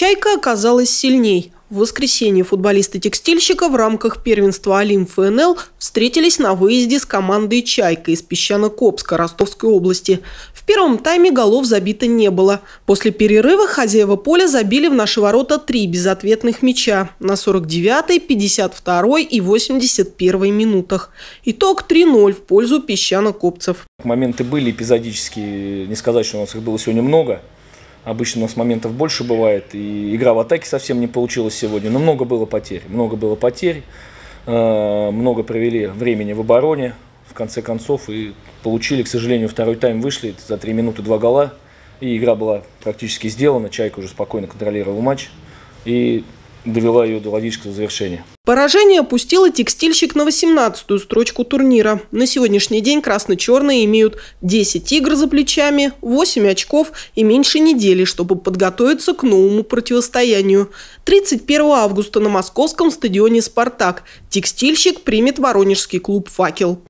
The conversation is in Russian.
«Чайка» оказалась сильней. В воскресенье футболисты «Текстильщика» в рамках первенства «Олимп ФНЛ» встретились на выезде с командой «Чайка» из Песчано-Копска Ростовской области. В первом тайме голов забито не было. После перерыва хозяева поля забили в наши ворота три безответных мяча на 49-й, 52-й и 81-й минутах. Итог 3-0 в пользу песчано-копцев. Моменты были эпизодические, не сказать, что у нас их было сегодня много – Обычно у нас моментов больше бывает, и игра в атаке совсем не получилась сегодня. Но много было потерь, много было потерь, э, много провели времени в обороне, в конце концов, и получили, к сожалению, второй тайм вышли, за три минуты два гола, и игра была практически сделана, Чайка уже спокойно контролировал матч, и довела ее до логического завершения. Поражение опустило текстильщик на 18-ю строчку турнира. На сегодняшний день красно-черные имеют 10 игр за плечами, 8 очков и меньше недели, чтобы подготовиться к новому противостоянию. 31 августа на московском стадионе «Спартак» текстильщик примет воронежский клуб «Факел».